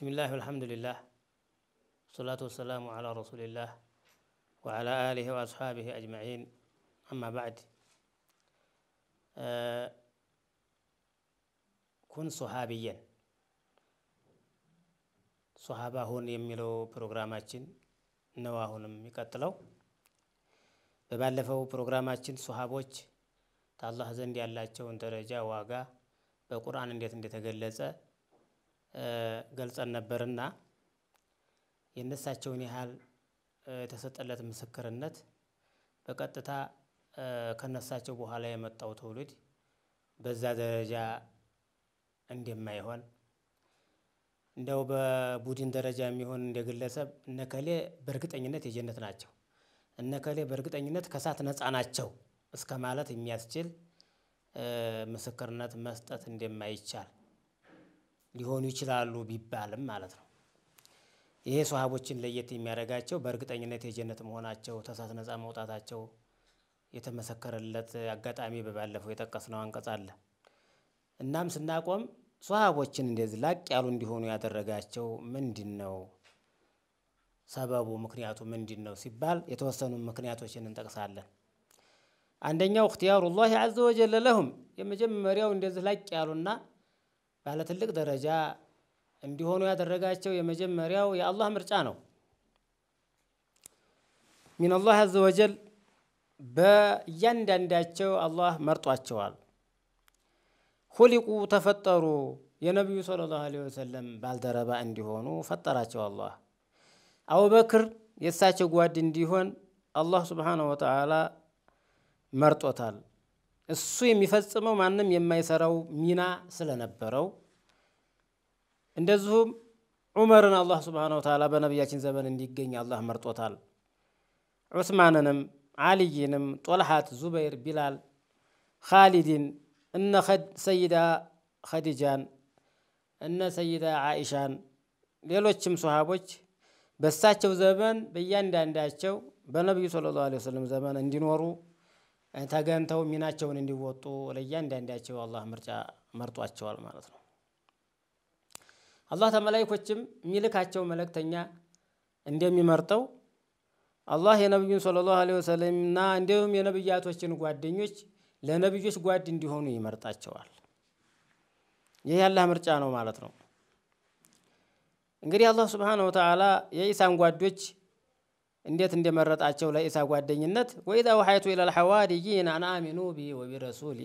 ብስሚላህ አልሐምዱሊላህ ወሰላቱ ወሰላሙ ዓላ ረሱሊላህ ወዓላ አሊሂ ወአስሓቢሂ አጅማዒን አማ ባዕድ ኩን ሶሃቢየን ሶሃባ ሁን የሚለው ፕሮግራማችን ነው አሁንም የሚቀጥለው። በባለፈው ፕሮግራማችን ሶሃቦች ከአላህ ዘንድ ያላቸውን ደረጃ ዋጋ በቁርአን እንዴት እንደተገለጸ ገልጸን ነበርና የእነሳቸውን ያህል የተሰጠለት ምስክርነት በቀጥታ ከነሳቸው በኋላ የመጣው ትውልድ በዛ ደረጃ እንደማይሆን እንደው በቡድን ደረጃ የሚሆን እንደ ግለሰብ እነከሌ በእርግጠኝነት የጀነት ናቸው፣ እነከሌ በእርግጠኝነት ከሳት ነፃ ናቸው እስከ ማለት የሚያስችል ምስክርነት መስጠት እንደማይቻል ሊሆኑ ይችላሉ ቢባልም ማለት ነው። ይሄ ሰሃቦችን ለየት የሚያደርጋቸው በእርግጠኝነት የጀነት መሆናቸው፣ ተሳት ነፃ መውጣታቸው የተመሰከረለት አጋጣሚ በባለፈው የጠቀስነው አንቀጽ አለ። እናም ስናቆም ሶሃቦችን እንደዚህ ላቅ ያሉ እንዲሆኑ ያደረጋቸው ምንድን ነው? ሰበቡ ምክንያቱ ምንድን ነው ሲባል የተወሰኑ ምክንያቶችን እንጠቅሳለን። አንደኛው እክትያሩላህ አዘ ወጀለ ለሁም የመጀመሪያው እንደዚህ ላቅ ያሉና ባለ ትልቅ ደረጃ እንዲሆኑ ያደረጋቸው የመጀመሪያው የአላህ ምርጫ ነው። አላህ አዘ ወጀል በእያንዳንዳቸው አላህ መርጧቸዋል። ሁሊቁ ተፈጠሩ። የነቢዩ ሰለላሁ ዐለይሂ ወሰለም ባልደረባ እንዲሆኑ ፈጠራቸው አላህ። አቡበክር የእሳቸው ጓድ እንዲሆን አላህ ሱብሓነሁ ወተዓላ መርጦታል። እሱ የሚፈጽመው ማንም የማይሰራው ሚና ስለነበረው እንደዚሁም ዑመርን አላህ ስብሓን ወተዓላ በነቢያችን ዘመን እንዲገኝ አላህ መርጦታል። ዑስማንንም፣ ዓልይንም፣ ጦልሓት፣ ዙበይር፣ ቢላል፣ ካሊድን እነ ሰይዳ ኸዲጃን እነ ሰይዳ ዓኢሻን ሌሎችም ሰሃቦች በሳቸው ዘመን በእያንዳንዳቸው በነቢዩ ሰለላሁ ዐለይሂ ወሰለም ዘመን እንዲኖሩ ተገንተው ሚናቸውን እንዲወጡ ለእያንዳንዳቸው አላህ ምርጫ መርጧቸዋል ማለት ነው። አላህ ተመላይኮችም የሚልካቸው መልእክተኛ እንደሚመርጠው አላህ የነቢዩን ሰለላሁ ዐለይሂ ወሰለምና እንዲሁም የነቢያቶችን ጓደኞች ለነቢዮች ጓድ እንዲሆኑ ይመርጣቸዋል። ይህ የአላህ ምርጫ ነው ማለት ነው። እንግዲህ አላህ ስብሓነሁ ወተዓላ የኢሳን ጓዶች እንዴት እንደመረጣቸው ለኢሳ ጓደኝነት ወኢዛ ወሐይቱ ኢለል ሐዋርይይን አን አሚኑ ቢ ወቢረሱሊ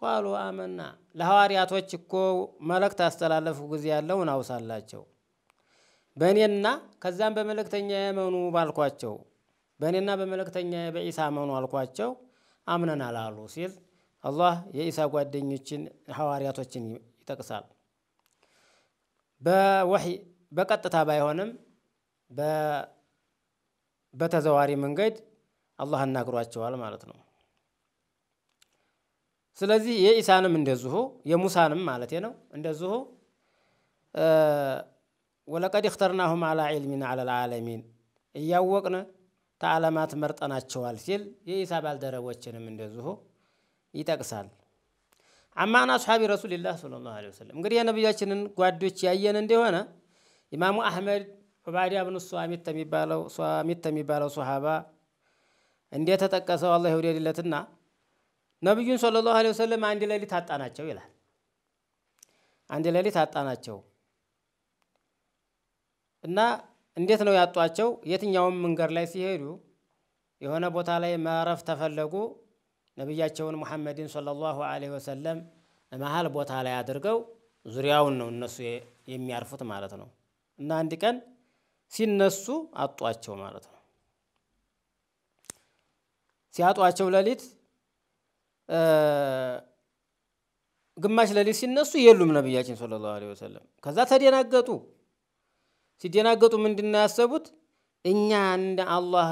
ቃሉ አመና ለሐዋርያቶች እኮ መልእክት አስተላለፉ ጊዜ ያለውን አውሳላቸው በእኔና ከዛም በመልእክተኛ የመኑ ባልኳቸው በእኔና በመልእክተኛ በዒሳ መኑ አልኳቸው አምነናል አሉ ሲል አላህ የኢሳ ጓደኞችን ሐዋርያቶችን ይጠቅሳል። በወሒ በቀጥታ ባይሆንም በተዘዋሪ መንገድ አላህ እናግሯቸዋል ማለት ነው። ስለዚህ የኢሳንም እንደዚሁ የሙሳንም ማለት ነው እንደዚሁ ወለቀድ እክተርናሁም አላ ዒልሚን አላ ልዓለሚን እያወቅን ተዓለማት መርጠናቸዋል ሲል የኢሳ ባልደረቦችንም እንደዚሁ ይጠቅሳል። አማን አስሓቢ ረሱልላህ ሰለላሁ ዐለይሂ ወሰለም እንግዲህ የነቢያችንን ጓዶች ያየን እንደሆነ ኢማሙ አሕመድ ዑባዳ ብኑ ሷሚት የሚባለው ሷሚት የሚባለው ሶሃባ እንደተጠቀሰው አላህ ይውደድለትና ነቢዩን ሰለላሁ ዐለይሂ ወሰለም አንድ ሌሊት አጣናቸው ይላል። አንድ ሌሊት አጣናቸው እና እንዴት ነው ያጧቸው? የትኛውም መንገድ ላይ ሲሄዱ የሆነ ቦታ ላይ ማረፍ ተፈለጉ። ነቢያቸውን ሙሐመድን ሰለላሁ ዐለይሂ ወሰለም መሀል ቦታ ላይ አድርገው ዙሪያውን ነው እነሱ የሚያርፉት ማለት ነው። እና አንድ ቀን ሲነሱ አጧቸው ማለት ነው። ሲያጧቸው ሌሊት ግማሽ ሌሊት ሲነሱ የሉም ነቢያችን ሰለላሁ ዐለይሂ ወሰለም። ከዛ ተደናገጡ። ሲደናገጡ ምንድነው ያሰቡት? እኛ እንደ አላህ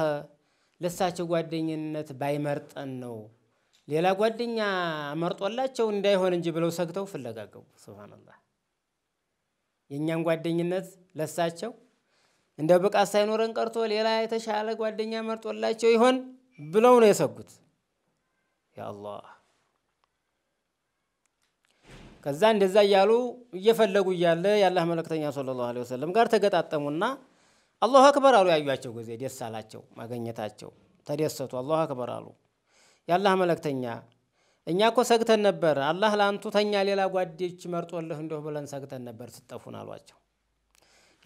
ለሳቸው ጓደኝነት ባይመርጠን ነው ሌላ ጓደኛ መርጦላቸው እንዳይሆን እንጂ ብለው ሰግተው ፍለጋ ገቡ። ሱብሃነላህ የእኛን ጓደኝነት ለሳቸው እንደ ብቃት ሳይኖረን ቀርቶ ሌላ የተሻለ ጓደኛ መርጦላቸው ይሆን ብለው ነው የሰጉት። ያአላህ ከዛ እንደዛ እያሉ እየፈለጉ እያለ የአላህ መልእክተኛ ሰለላሁ ዐለይሂ ወሰለም ጋር ተገጣጠሙና አላሁ አክበር አሉ። ያዩቸው ጊዜ ደስ አላቸው ማገኘታቸው፣ ተደሰቱ። አላሁ አክበር አሉ። የአላህ መልእክተኛ እኛ እኮ ሰግተን ነበር፣ አላህ ለአንቱ ተኛ ሌላ ጓዴች መርጦልህ እንደሁ ብለን ሰግተን ነበር ስጠፉን አሏቸው።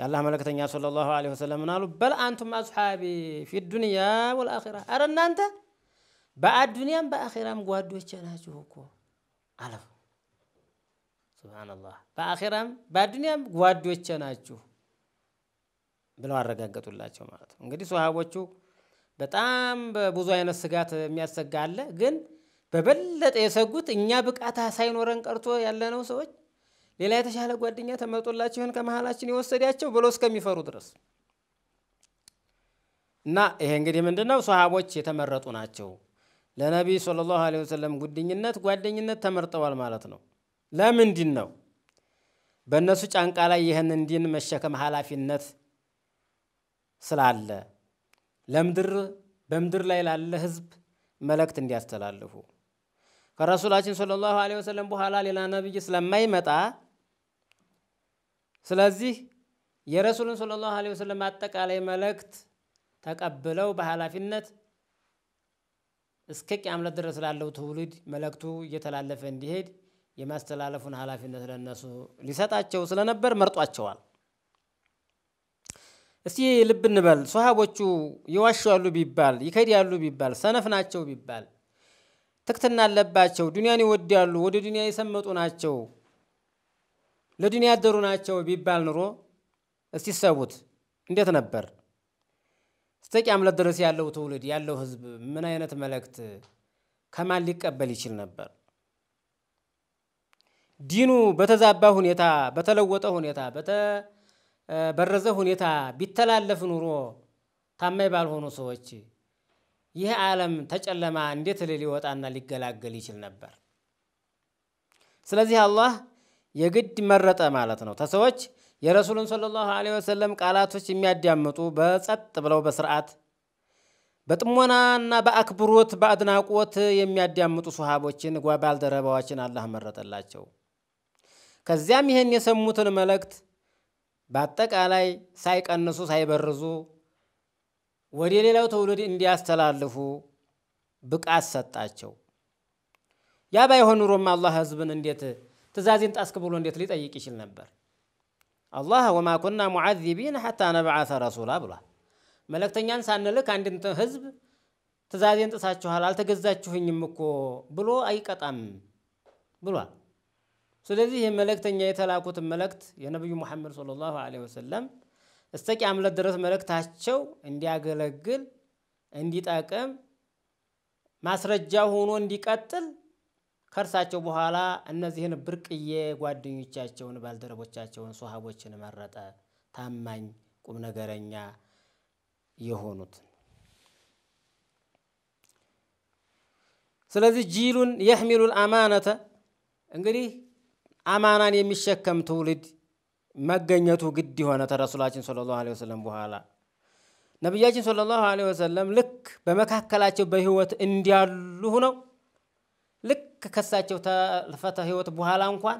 የአላህ መልእክተኛ ሰለላሁ ዐለይሂ ወሰለም ምን አሉ? በል አንቱም አስሓቢ ፊ ዱንያ ወልአኺራ፣ አረ እናንተ በአዱንያም በአኼራም ጓዶቼ ናችሁ እኮ አለሁ። ሱብሃነላህ በአኼራም በአዱንያም ጓዶቼ ናችሁ ብለው አረጋገጡላቸው ማለት ነው። እንግዲህ ሶሃቦቹ በጣም በብዙ አይነት ስጋት የሚያሰጋ አለ። ግን በበለጠ የሰጉት እኛ ብቃታ ሳይኖረን ቀርቶ ያለነው ሰዎች ሌላ የተሻለ ጓደኛ ተመርጦላቸው ይሆን ከመሀላችን የወሰዳቸው ብሎ እስከሚፈሩ ድረስ እና ይሄ እንግዲህ ምንድን ነው ሶሃቦች የተመረጡ ናቸው ለነቢይ ሰለላሁ ዐለይሂ ወሰለም ጉድኝነት ጓደኝነት ተመርጠዋል ማለት ነው። ለምንድን ነው? በእነሱ ጫንቃ ላይ ይህን ዲን መሸከም ኃላፊነት ስላለ ለምድር በምድር ላይ ላለ ህዝብ መልእክት እንዲያስተላልፉ ከረሱላችን ሰለላሁ ዐለይሂ ወሰለም በኋላ ሌላ ነቢይ ስለማይመጣ ስለዚህ የረሱልን ሰለላሁ ዐለይሂ ወሰለም አጠቃላይ መልእክት ተቀብለው በኃላፊነት እስከ ቅያምለት ድረስ ላለው ትውልድ መልእክቱ እየተላለፈ እንዲሄድ የማስተላለፉን ኃላፊነት ለነሱ ሊሰጣቸው ስለነበር መርጧቸዋል። እስቲ ልብ እንበል። ሶሃቦቹ ይዋሻሉ ቢባል ይከዳሉ ቢባል ሰነፍ ናቸው ቢባል ትክትና አለባቸው፣ ዱንያን ይወዳሉ፣ ወደ ዱንያ የሰመጡ ናቸው፣ ለዱንያ ያደሩ ናቸው ቢባል ኑሮ እስቲ ሰቡት እንዴት ነበር? እስከ አምለት ድረስ ያለው ትውልድ ያለው ህዝብ ምን አይነት መልእክት ከማን ሊቀበል ይችል ነበር? ዲኑ በተዛባ ሁኔታ፣ በተለወጠ ሁኔታ፣ በተበረዘ ሁኔታ ቢተላለፍ ኑሮ ታማኝ ባልሆኑ ሰዎች ይህ ዓለም ተጨለማ እንዴት ሊወጣና ሊገላገል ይችል ነበር? ስለዚህ አላህ የግድ መረጠ ማለት ነው ተሰዎች የረሱሉን ሰለላሁ ዐለይሂ ወሰለም ቃላቶች የሚያዳምጡ በጸጥ ብለው በስርዓት በጥሞናና በአክብሮት በአድናቆት የሚያዳምጡ ሱሃቦችን ባልደረባዎችን አላህ መረጠላቸው። ከዚያም ይህን የሰሙትን መልእክት በአጠቃላይ ሳይቀንሱ ሳይበርዙ ወደ ሌላው ትውልድ እንዲያስተላልፉ ብቃት ሰጣቸው። ያ ባይሆን ኑሮም አላህ ህዝብን እንዴት ትእዛዜን ጣስክ ብሎ እንዴት ሊጠይቅ ይችል ነበር? አላህ ወማ ኩና ሙዓዚቢን ሐታ ነብዓተ ረሱላ ብሏል። መልእክተኛን ሳንልክ አንድን ህዝብ ትእዛዜን ጥሳችኋል አልተገዛችሁኝም እኮ ብሎ አይቀጣም ብሏል። ስለዚህ መልእክተኛ የተላኩትን መልእክት የነቢዩ ሙሐመድ ሰለላሁ ዐለይሂ ወሰለም እስከ ቂያመት ድረስ መልእክታቸው እንዲያገለግል እንዲጠቅም ማስረጃ ሆኖ እንዲቀጥል ከእርሳቸው በኋላ እነዚህን ብርቅዬ ጓደኞቻቸውን ባልደረቦቻቸውን ሶሃቦችን መረጠ። ታማኝ ቁም ነገረኛ የሆኑት ስለዚህ ጂሉን የሕሚሉል አማነተ እንግዲህ አማናን የሚሸከም ትውልድ መገኘቱ ግድ የሆነ ተረሱላችን ሰለላሁ ዐለይሂ ወሰለም በኋላ ነቢያችን ሰለላሁ ዐለይሂ ወሰለም ልክ በመካከላቸው በህይወት እንዲያሉ ሁነው ልክ ከሳቸው ተልፈተ ህይወት በኋላ እንኳን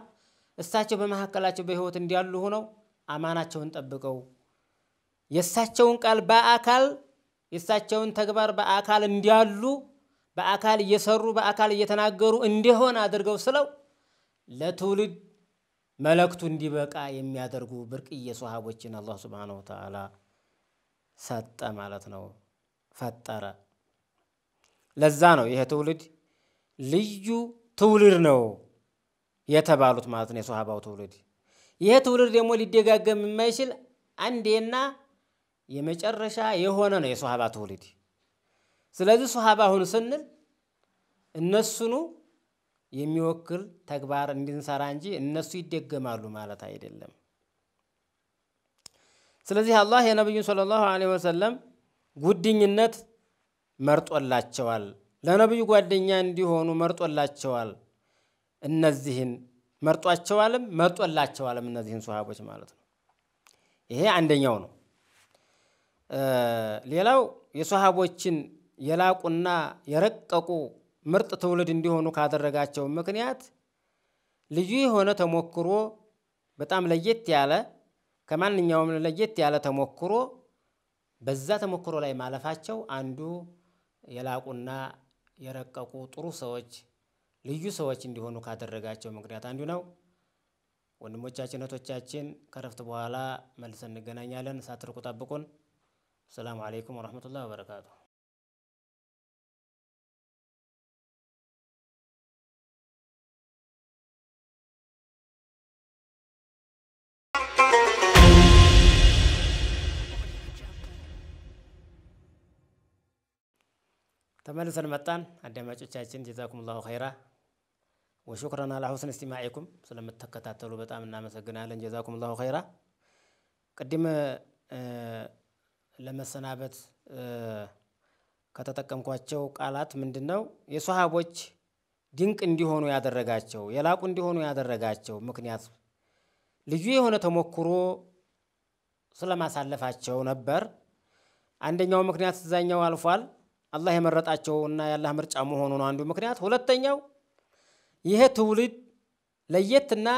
እሳቸው በመካከላቸው በህይወት እንዲያሉ ሆነው አማናቸውን ጠብቀው የእሳቸውን ቃል በአካል የእሳቸውን ተግባር በአካል እንዲያሉ በአካል እየሰሩ በአካል እየተናገሩ እንዲሆን አድርገው ስለው ለትውልድ መለክቱ እንዲበቃ የሚያደርጉ ብርቅዬ ሶሃቦችን አላህ ሱብሓነሁ ወተዓላ ሰጠ ማለት ነው፣ ፈጠረ። ለዛ ነው ይሄ ትውልድ ልዩ ትውልድ ነው የተባሉት ማለት ነው። የሶሃባው ትውልድ ይሄ ትውልድ ደግሞ ሊደጋገም የማይችል አንዴና የመጨረሻ የሆነ ነው የሶሃባ ትውልድ። ስለዚህ ሶሃባ አሁን ስንል እነሱኑ የሚወክል ተግባር እንድንሰራ እንጂ እነሱ ይደገማሉ ማለት አይደለም። ስለዚህ አላህ የነቢዩን ሰለላሁ ዐለይሂ ወሰለም ጉድኝነት መርጦላቸዋል። ለነቢዩ ጓደኛ እንዲሆኑ መርጦላቸዋል። እነዚህን መርጧቸዋልም መርጦላቸዋልም እነዚህን ሶሃቦች ማለት ነው። ይሄ አንደኛው ነው። ሌላው የሶሃቦችን የላቁና የረቀቁ ምርጥ ትውልድ እንዲሆኑ ካደረጋቸው ምክንያት ልዩ የሆነ ተሞክሮ በጣም ለየት ያለ ከማንኛውም ለየት ያለ ተሞክሮ በዛ ተሞክሮ ላይ ማለፋቸው አንዱ የላቁና የረቀቁ ጥሩ ሰዎች ልዩ ሰዎች እንዲሆኑ ካደረጋቸው ምክንያት አንዱ ነው። ወንድሞቻችን እህቶቻችን፣ ከረፍት በኋላ መልሰን እንገናኛለን። ሳትርቁ ጠብቁን። አሰላሙ አለይኩም ወረህመቱላህ ወበረካቱ። ተመልሰን መጣን። አዳማጮቻችን ጀዛኩሙላሁ ኸይራ ወሹክረን አላ ሁስን እስቲማዒኩም ስለምትከታተሉ በጣም እናመሰግናለን። ጀዛኩሙላሁ ኸይራ። ቅድም ለመሰናበት ከተጠቀምኳቸው ቃላት ምንድን ነው የሰሃቦች ድንቅ እንዲሆኑ ያደረጋቸው የላቁ እንዲሆኑ ያደረጋቸው ምክንያት ልዩ የሆነ ተሞክሮ ስለማሳለፋቸው ነበር። አንደኛው ምክንያት እዛኛው አልፏል። አላህ የመረጣቸው እና የአላህ ምርጫ መሆኑ ነው አንዱ ምክንያት። ሁለተኛው ይሄ ትውልድ ለየትና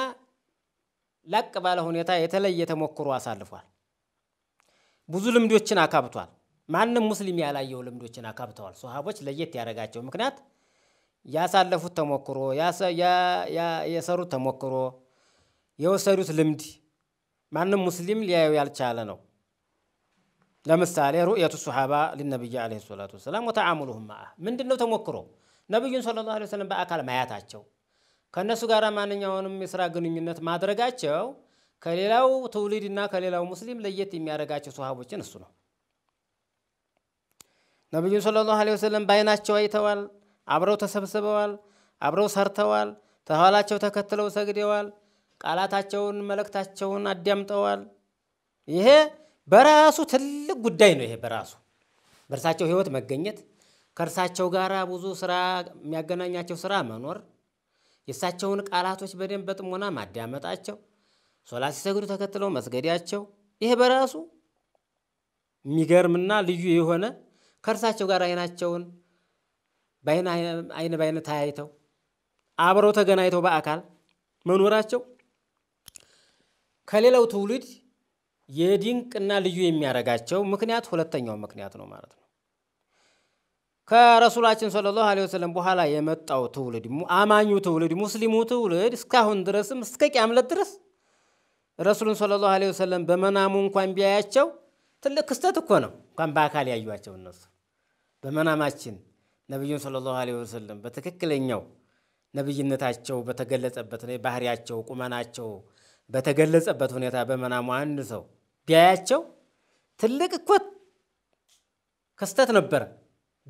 ላቅ ባለ ሁኔታ የተለየ ተሞክሮ አሳልፏል። ብዙ ልምዶችን አካብቷል። ማንም ሙስሊም ያላየው ልምዶችን አካብተዋል። ሶሃቦች ለየት ያደረጋቸው ምክንያት ያሳለፉት ተሞክሮ፣ የሰሩት ተሞክሮ፣ የወሰዱት ልምድ ማንም ሙስሊም ሊያየው ያልቻለ ነው። ለምሳሌ ሩእየቱ ሱሓባ ሊነቢይ ዓለይሂ ሰላቱ ወሰላም ወተዓሙሉሁም መዓ ምንድን ነው ተሞክሮ ነቢዩን ሰለላሁ ዓለይሂ ወሰለም በአካል ማያታቸው ከእነሱ ጋር ማንኛውንም የስራ ግንኙነት ማድረጋቸው ከሌላው ትውልድ ከሌላው ሙስሊም ለየት የሚያደርጋቸው ሰሃቦችን እሱ ነው። ነቢዩን ሰለላሁ ዓለይሂ ወሰለም በአይናቸው አይተዋል፣ አብረው ተሰብስበዋል፣ አብረው ሰርተዋል፣ ተኋላቸው ተከትለው ሰግደዋል፣ ቃላታቸውን መልእክታቸውን አዳምጠዋል። ይሄ በራሱ ትልቅ ጉዳይ ነው። ይሄ በራሱ በእርሳቸው ህይወት መገኘት ከእርሳቸው ጋር ብዙ ስራ የሚያገናኛቸው ስራ መኖር፣ የእሳቸውን ቃላቶች በደንብ በጥሞና ማዳመጣቸው፣ ሶላት ሲሰግዱ ተከትለው መስገዳቸው፣ ይሄ በራሱ የሚገርምና ልዩ የሆነ ከእርሳቸው ጋር አይናቸውን አይን በአይነ ተያይተው አብረው ተገናኝተው በአካል መኖራቸው ከሌላው ትውልድ የድንቅና ልዩ የሚያደርጋቸው ምክንያት ሁለተኛው ምክንያት ነው ማለት ነው። ከረሱላችን ሰለላሁ ዐለይሂ ወሰለም በኋላ የመጣው ትውልድ አማኙ ትውልድ ሙስሊሙ ትውልድ እስካሁን ድረስም እስከ ቂያምለት ድረስ ረሱሉን ሰለላሁ ዐለይሂ ወሰለም በመናሙ እንኳን ቢያያቸው ትልቅ ክስተት እኮ ነው። እንኳን በአካል ያዩቸው እነሱ በመናማችን ነቢዩን ሰለላሁ ዐለይሂ ወሰለም በትክክለኛው ነብይነታቸው በተገለጸበት ባህሪያቸው፣ ቁመናቸው በተገለጸበት ሁኔታ በመናሙ አንድ ሰው ቢያያቸው ትልቅ እኮት ክስተት ነበረ።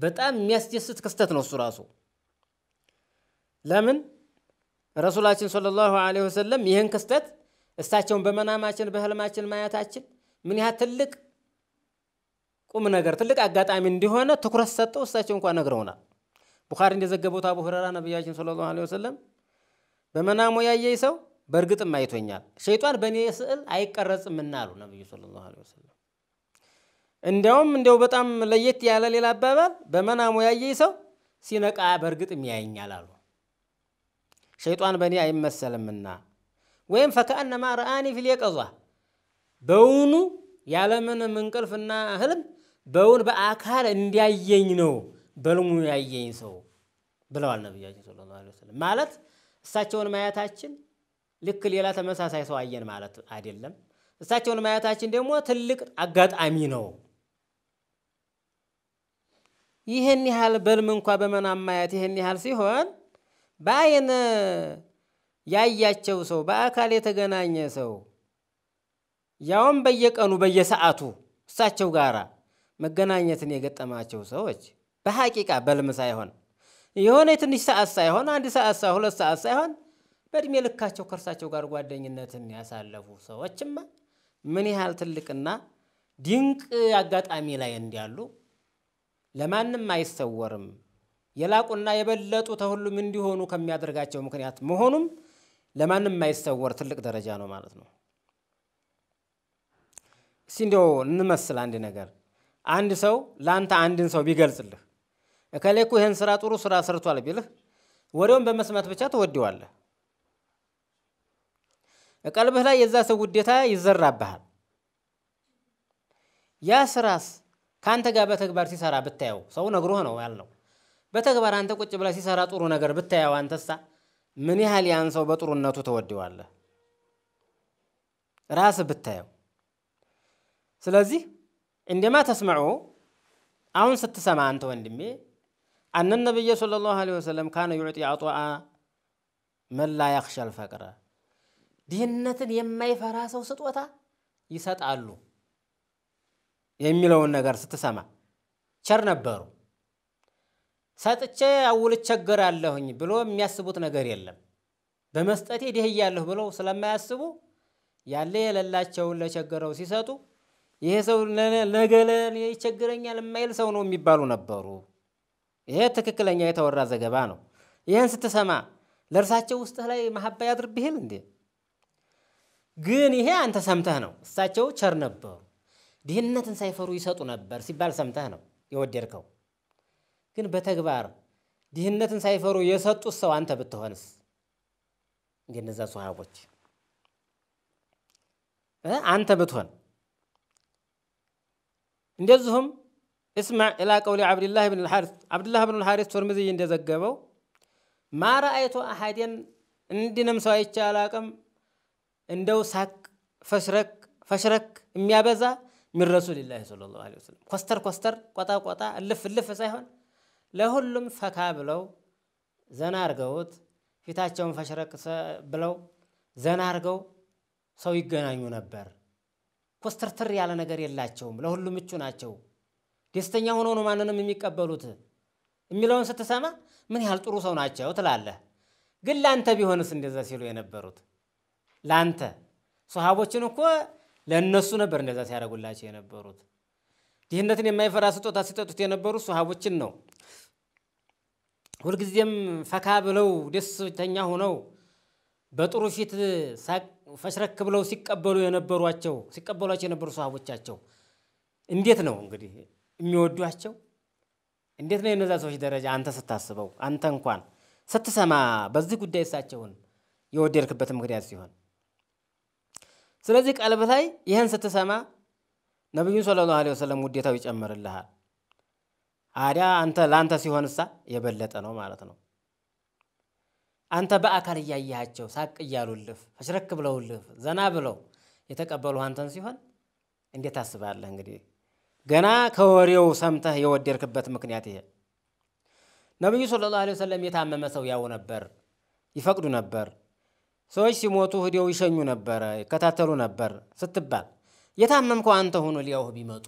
በጣም የሚያስደስት ክስተት ነው እሱ ራሱ። ለምን ረሱላችን ሰለላሁ ዐለይሂ ወሰለም ይህን ክስተት እሳቸውን በመናማችን በህልማችን ማየታችን ምን ያህል ትልቅ ቁም ነገር ትልቅ አጋጣሚ እንዲሆነ ትኩረት ሰጠው እሳቸው እንኳን ነግረውናል። ቡኻሪ እንደዘገቡት አቡ ሁረራ ነቢያችን ሰለላሁ ዐለይሂ ወሰለም በመናሞ ያየይ ሰው በእርግጥም አይቶኛል። ሸይጧን በእኔ ስዕል አይቀረጽምና አሉ ነቢዩ ሰለላሁ ዐለይሂ ወሰለም። እንዲያውም እንዲያው በጣም ለየት ያለ ሌላ አባባል በመናሙ ያየኝ ሰው ሲነቃ በእርግጥም ያየኛል አሉ። ሸይጧን በእኔ አይመሰልምና ወይም ፈከአነማ ረአኒ ፊል የቀዟ በውኑ ያለምንም እንቅልፍና ህልም በውን በአካል እንዲያየኝ ነው በልሙ ያየኝ ሰው ብለዋል ነቢያችን ሰለላሁ ዐለይሂ ወሰለም። ማለት እሳቸውን ማየታችን ልክ ሌላ ተመሳሳይ ሰው አየን ማለት አይደለም። እሳቸውን ማየታችን ደግሞ ትልቅ አጋጣሚ ነው። ይህን ያህል በልም እንኳ በመናም ማየት ይህን ያህል ሲሆን በአይን ያያቸው ሰው በአካል የተገናኘ ሰው ያውም በየቀኑ በየሰዓቱ እሳቸው ጋር መገናኘትን የገጠማቸው ሰዎች በሐቂቃ በልም ሳይሆን የሆነ የትንሽ ሰዓት ሳይሆን አንድ ሰዓት ሁለት ሰዓት ሳይሆን በእድሜ ልካቸው ከእርሳቸው ጋር ጓደኝነትን ያሳለፉ ሰዎችማ ምን ያህል ትልቅና ድንቅ አጋጣሚ ላይ እንዳሉ ለማንም አይሰወርም። የላቁና የበለጡ ተሁሉም እንዲሆኑ ከሚያደርጋቸው ምክንያት መሆኑም ለማንም የማይሰወር ትልቅ ደረጃ ነው ማለት ነው። እስቲ እንዲያው እንመስል አንድ ነገር አንድ ሰው ለአንተ አንድን ሰው ቢገልጽልህ እከሌ እኮ ይህን ስራ ጥሩ ስራ ሰርቷል ቢልህ ወዲያውም በመስማት ብቻ ትወደዋለህ። ቀልብህ ላይ የዛ ሰው ውዴታ ይዘራብሃል። ያ ስራስ ከአንተ ጋር በተግባር ሲሰራ ብታየው፣ ሰው ነግሮህ ነው ያልነው። በተግባር አንተ ቁጭ ብለህ ሲሰራ ጥሩ ነገር ብታየው፣ አንተሳ ምን ያህል ያን ሰው በጥሩነቱ ተወደዋለህ ራስ ብታየው። ስለዚህ እንደማ ተስመዑ አሁን ስትሰማ አንተ ወንድሜ አነ ነቢየ ሰለላሁ ዐለይሂ ወሰለም ካነ ዩዕጢ አጧአ መን ላ ያኽሻል ፈቅረ ድህነትን የማይፈራ ሰው ስጦታ ይሰጣሉ የሚለውን ነገር ስትሰማ ቸር ነበሩ። ሰጥቼ አውል ቸገራለሁኝ ብሎ የሚያስቡት ነገር የለም። በመስጠቴ ድህያለሁ ብለው ስለማያስቡ ያለ የሌላቸውን ለቸገረው ሲሰጡ ይሄ ሰው ነገ ይቸግረኛል የማይል ሰው ነው የሚባሉ ነበሩ። ይሄ ትክክለኛ የተወራ ዘገባ ነው። ይህን ስትሰማ ለእርሳቸው ውስጥህ ላይ መሀባ ያድርብህል እንዴ? ግን ይሄ አንተ ሰምተህ ነው። እሳቸው ቸር ነበሩ፣ ድህነትን ሳይፈሩ ይሰጡ ነበር ሲባል ሰምተህ ነው የወደድከው። ግን በተግባር ድህነትን ሳይፈሩ የሰጡት ሰው አንተ ብትሆንስ? እንደነዛ ሰሃቦች አንተ ብትሆን እንደዚሁም እስማዕ ኢላ ቀውሊ ዓብድላህ ብን ልሓሪስ ዓብድላህ ብን ልሓሪስ ቱርምዝይ እንደዘገበው ማ ረአይቱ አሓደን እንዲነም ሰው አይቼ አላቅም እንደው ሳቅ ፈሽረክ ፈሽረክ የሚያበዛ ሚን ረሱልላህ ሰለላሁ ዐለይሂ ወሰለም ኮስተር ኮስተር ቆጣ ቆጣ እልፍ እልፍ ሳይሆን ለሁሉም ፈካ ብለው ዘና አርገውት ፊታቸውን ፈሽረክ ብለው ዘና አርገው ሰው ይገናኙ ነበር። ኮስተርትር ያለ ነገር የላቸውም። ለሁሉም ምቹ ናቸው። ደስተኛ ሆኖ ነው ማንንም የሚቀበሉት የሚለውን ስትሰማ ምን ያህል ጥሩ ሰው ናቸው ትላለህ። ግን ለአንተ ቢሆንስ እንደዛ ሲሉ የነበሩት ለአንተ ሰሃቦችን እኮ ለእነሱ ነበር እንደዛ ሲያደርጉላቸው የነበሩት። ድህነትን የማይፈራ ስጦታ ሲጠጡት የነበሩ ሰሃቦችን ነው። ሁልጊዜም ፈካ ብለው ደስተኛ ሆነው በጥሩ ፊት ፈሽረክ ብለው ሲቀበሉ የነበሯቸው ሲቀበሏቸው የነበሩ ሰሃቦቻቸው እንዴት ነው እንግዲህ የሚወዷቸው? እንዴት ነው የነዛ ሰዎች ደረጃ አንተ ስታስበው አንተ እንኳን ስትሰማ በዚህ ጉዳይ እሳቸውን የወደድክበት ምክንያት ሲሆን ስለዚህ ቀልብ ላይ ይህን ስትሰማ ነቢዩን ሰለላሁ ዐለይሂ ወሰለም ውዴታው ይጨምርልሃል። አዲያ አንተ ለአንተ ሲሆንሳ የበለጠ ነው ማለት ነው። አንተ በአካል እያያቸው ሳቅ እያሉልህ ፈሽረክ ብለውልህ ዘና ብለው የተቀበሉ አንተን ሲሆን እንዴት ታስባለህ? እንግዲህ ገና ከወሬው ሰምተህ የወደድክበት ምክንያት ይሄ። ነቢዩ ሰለላሁ ዐለይሂ ወሰለም የታመመ ሰው ያው ነበር፣ ይፈቅዱ ነበር ሰዎች ሲሞቱ ሂደው ይሸኙ ነበር፣ ይከታተሉ ነበር ስትባል የታመምከው አንተ ሆኖ ሊያውህ ቢመጡ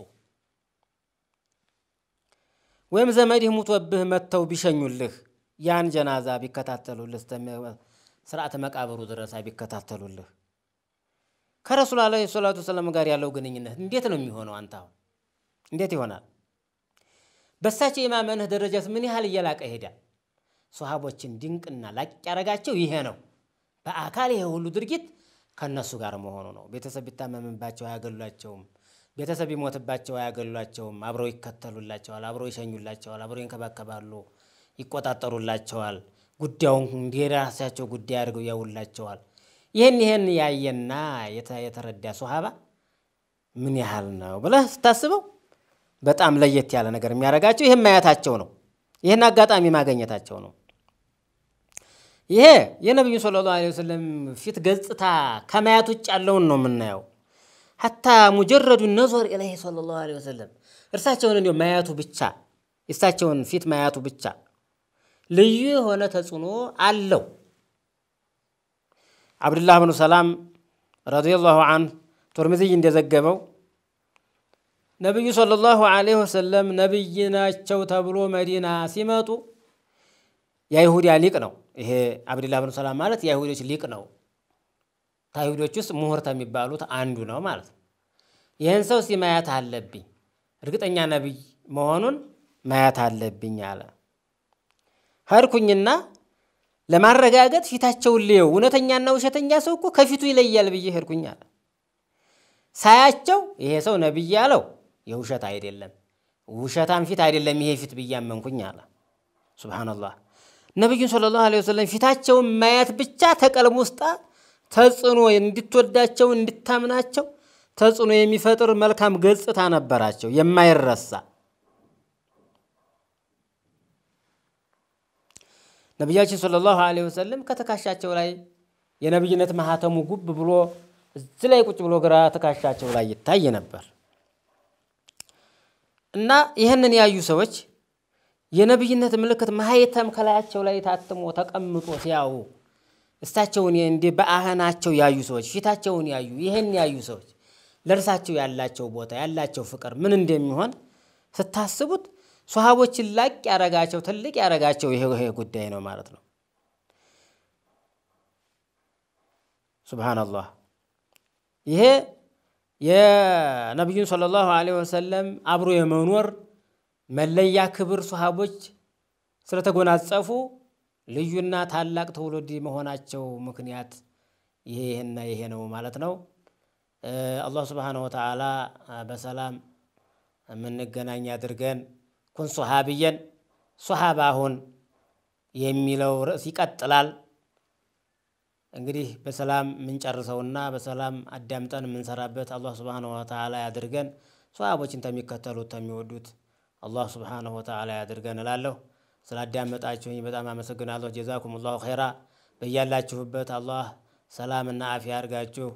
ወይም ዘመድህ ሙቶብህ መጥተው ቢሸኙልህ ያን ጀናዛ ቢከታተሉልህ ስርዓተ መቃብሩ ድረስ ቢከታተሉልህ ከረሱል አለ ሰላቱ ሰላም ጋር ያለው ግንኙነት እንዴት ነው የሚሆነው? አንተ አሁን እንዴት ይሆናል? በሳቸው የማመንህ ደረጃት ምን ያህል እየላቀ ይሄዳል? ሰሃቦችን ድንቅና ላቅ ያረጋቸው ይሄ ነው። በአካል ይሄ ሁሉ ድርጊት ከነሱ ጋር መሆኑ ነው። ቤተሰብ ቢታመምባቸው አያገሏቸውም። ቤተሰብ ቢሞትባቸው አያገሏቸውም። አብረው ይከተሉላቸዋል፣ አብረው ይሸኙላቸዋል፣ አብረው ይንከባከባሉ፣ ይቆጣጠሩላቸዋል። ጉዳዩን የራሳቸው ጉዳይ አድርገው ያውላቸዋል። ይህን ይህን ያየና የተረዳ ሶሃባ ምን ያህል ነው ብለህ ስታስበው በጣም ለየት ያለ ነገር የሚያደርጋቸው ይህን ማየታቸው ነው። ይህን አጋጣሚ ማገኘታቸው ነው። ይሄ የነቢዩ ሰለላሁ ዐለይሂ ወሰለም ፊት ገጽታ ከማያት ውጭ ያለውን ነው የምናየው። ሀታ ሙጀረዱ ነዞር ኢለይሂ ሰለላሁ ዐለይሂ ወሰለም እርሳቸውን እንዲሁ ማያቱ ብቻ የእሳቸውን ፊት ማያቱ ብቻ ልዩ የሆነ ተጽዕኖ አለው። አብዱላህ ብኑ ሰላም ረዲየላሁ አንሁ ቱርሚዚይ እንደዘገበው ነቢዩ ሰለላሁ ዐለይሂ ወሰለም ነቢይ ናቸው ተብሎ መዲና ሲመጡ የአይሁድ ሊቅ ነው ይሄ አብድላ ብኑ ሰላም ማለት የአይሁዶች ሊቅ ነው። ከአይሁዶች ውስጥ ምሁር ከሚባሉት አንዱ ነው ማለት ነው። ይህን ሰው ሲ ማያት አለብኝ፣ እርግጠኛ ነቢይ መሆኑን ማያት አለብኝ አለ። ሄድኩኝና ለማረጋገጥ ፊታቸውን ልየው፣ እውነተኛና ውሸተኛ ሰው እኮ ከፊቱ ይለያል ብዬ ሄድኩኝ አለ። ሳያቸው ይሄ ሰው ነቢይ ያለው የውሸት አይደለም፣ ውሸታም ፊት አይደለም ይሄ ፊት ብዬ አመንኩኝ አለ። ሱብሃነላህ ነቢዩን ሰለላሁ ዐለይሂ ወሰለም ፊታቸውን ማየት ብቻ ተቀልብ ውስጣ ተጽዕኖ እንድትወዳቸው እንድታምናቸው ተጽዕኖ የሚፈጥር መልካም ገጽታ ነበራቸው የማይረሳ። ነቢያችን ሰለላሁ ዐለይሂ ወሰለም ከትከሻቸው ላይ የነቢይነት ማህተሙ ጉብ ብሎ እዚህ ላይ ቁጭ ብሎ ግራ ትከሻቸው ላይ ይታይ ነበር እና ይህንን ያዩ ሰዎች የነብይነት ምልክት ማህተም ከላያቸው ላይ ታትሞ ተቀምጦ ሲያዩ እሳቸውን እንደ በአህናቸው ያዩ ሰዎች ፊታቸውን ያዩ ይህን ያዩ ሰዎች ለእርሳቸው ያላቸው ቦታ ያላቸው ፍቅር ምን እንደሚሆን ስታስቡት ሶሃቦችን ላቅ ያረጋቸው ትልቅ ያረጋቸው ይሄ ጉዳይ ነው ማለት ነው። ሱብሃነላህ ይሄ የነቢዩን ሰለላሁ ዐለይሂ ወሰለም አብሮ የመኖር መለያ ክብር ሶሃቦች ስለተጎናጸፉ ልዩና ታላቅ ትውልድ መሆናቸው ምክንያት ይሄና ይሄ ነው ማለት ነው። አላህ ስብሓነሁ ወተዓላ በሰላም የምንገናኝ አድርገን ኩን ሶሃብየን ሶሃባ የሚለው ርዕስ ይቀጥላል። እንግዲህ በሰላም የምንጨርሰውና በሰላም አዳምጠን የምንሰራበት አላህ ስብሓነሁ ወተዓላ ያድርገን። ሶሃቦችን ተሚከተሉት ተሚወዱት الله سبحانه وتعالى يدرجنا لله صلاة دامت عشوني بدأ ما الله جزاكم الله خيرا بيلا تشوفت الله سلام النعافي أرجعتشو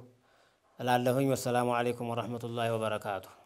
لله والسلام عليكم ورحمة الله وبركاته